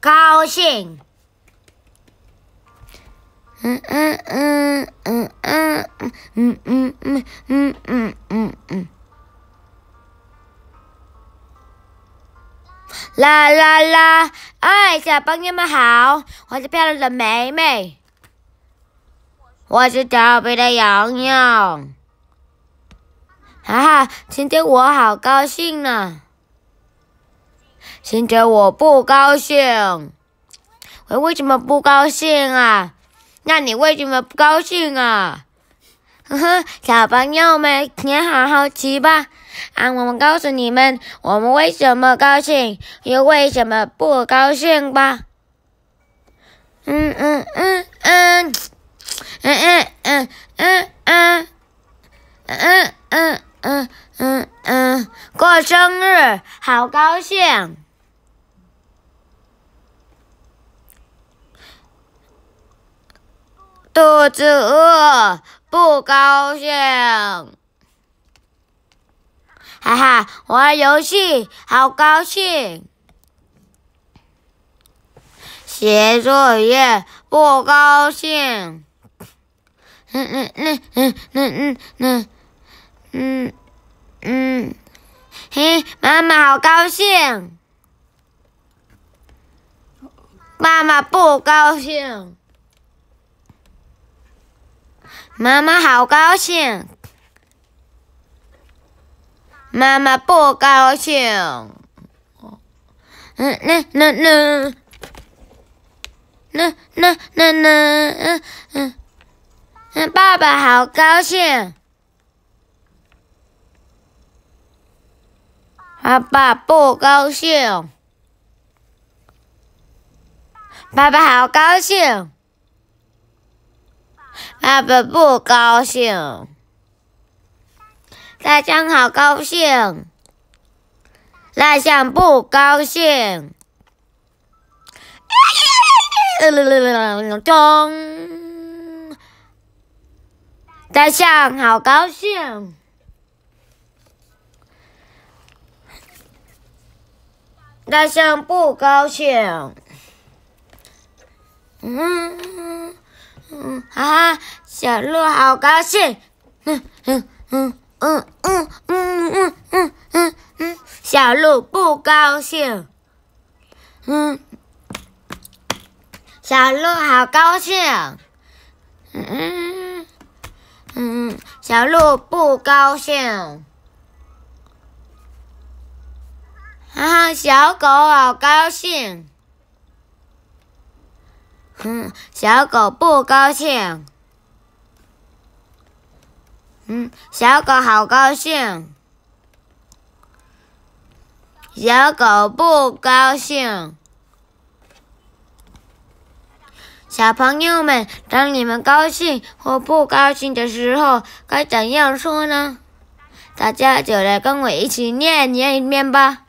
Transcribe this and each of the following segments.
高兴，嗯嗯嗯嗯嗯嗯嗯嗯嗯嗯嗯嗯，啦啦啦！哎，小朋友们好，我是漂亮的梅梅，我是调皮的洋洋，哈哈，今天我好高兴呢。行者，我不高兴，我为什么不高兴啊？那你为什么不高兴啊？呵呵，小朋友们，你好好奇吧。啊，我们告诉你们，我们为什么高兴，又为什么不高兴吧？嗯嗯嗯嗯，嗯嗯嗯嗯嗯嗯嗯嗯嗯，过生日好高兴。肚子饿，不高兴。哈哈，玩游戏好高兴。写作业不高兴。嗯嗯嗯嗯嗯嗯嗯嗯，嘿，妈妈好高兴。妈妈不高兴。妈妈好高兴，妈妈不高兴。嗯那那那那那那嗯嗯嗯。爸爸好高兴，爸爸不高兴。爸爸好高兴。爸爸不高兴，大象好高兴，大象不高兴。咚！大象好高兴，大象不高兴。嗯。哈哈，小鹿好高兴，嗯嗯嗯嗯嗯嗯嗯嗯嗯，嗯，小鹿不高兴。嗯，小鹿好高兴，嗯嗯，小鹿不高兴。哈哈，小狗好高兴。嗯，小狗不高兴。嗯，小狗好高兴。小狗不高兴。小朋友们，当你们高兴或不高兴的时候，该怎样说呢？大家就来跟我一起念一遍吧。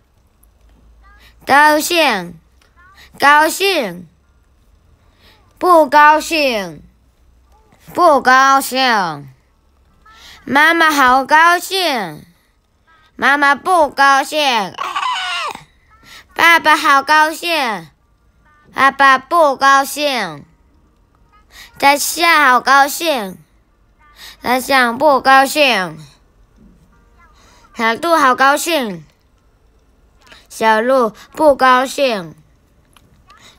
高兴，高兴。不高兴，不高兴。妈妈好高兴，妈妈不高兴。爸爸好高兴，爸爸不高兴。大象好高兴，大象不高兴。小兔好高兴，小鹿不高兴。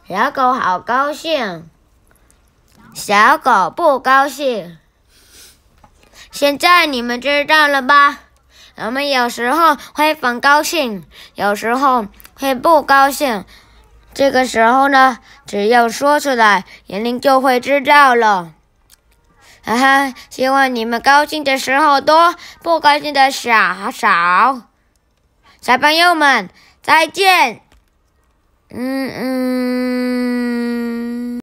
小狗好高兴。小狗不高兴。现在你们知道了吧？我们有时候会很高兴，有时候会不高兴。这个时候呢，只要说出来，玲玲就会知道了。哈哈，希望你们高兴的时候多，不高兴的少。小朋友们，再见。嗯嗯。